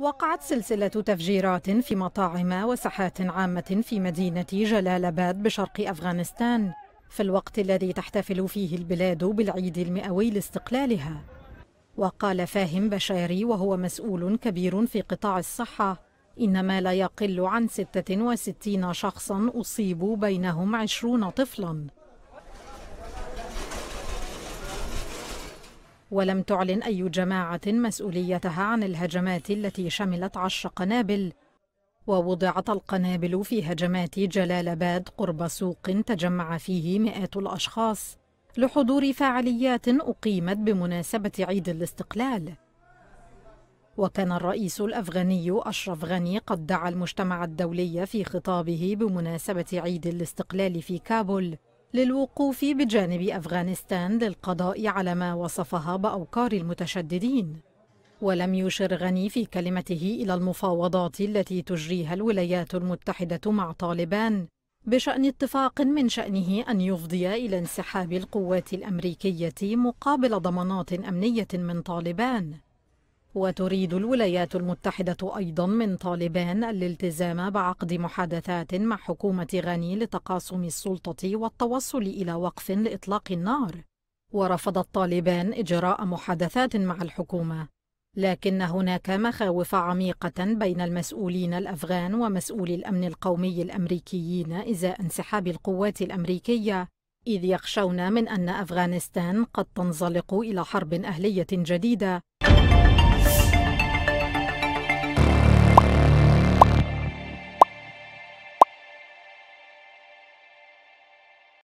وقعت سلسلة تفجيرات في مطاعم وساحات عامة في مدينة جلال آباد بشرق أفغانستان في الوقت الذي تحتفل فيه البلاد بالعيد المئوي لاستقلالها وقال فاهم بشاري وهو مسؤول كبير في قطاع الصحة إن ما لا يقل عن 66 شخصا أصيبوا بينهم 20 طفلاً ولم تعلن أي جماعة مسؤوليتها عن الهجمات التي شملت عشر قنابل ووضعت القنابل في هجمات جلال آباد قرب سوق تجمع فيه مئات الأشخاص لحضور فعاليات أقيمت بمناسبة عيد الاستقلال وكان الرئيس الأفغاني أشرف غني قد دعا المجتمع الدولي في خطابه بمناسبة عيد الاستقلال في كابول للوقوف بجانب أفغانستان للقضاء على ما وصفها بأوقار المتشددين ولم يشر غني في كلمته إلى المفاوضات التي تجريها الولايات المتحدة مع طالبان بشأن اتفاق من شأنه أن يفضي إلى انسحاب القوات الأمريكية مقابل ضمانات أمنية من طالبان وتريد الولايات المتحدة أيضا من طالبان الالتزام بعقد محادثات مع حكومة غاني لتقاسم السلطة والتوصل إلى وقف لإطلاق النار ورفضت طالبان إجراء محادثات مع الحكومة لكن هناك مخاوف عميقة بين المسؤولين الأفغان ومسؤولي الأمن القومي الأمريكيين إزاء انسحاب القوات الأمريكية إذ يخشون من أن أفغانستان قد تنزلق إلى حرب أهلية جديدة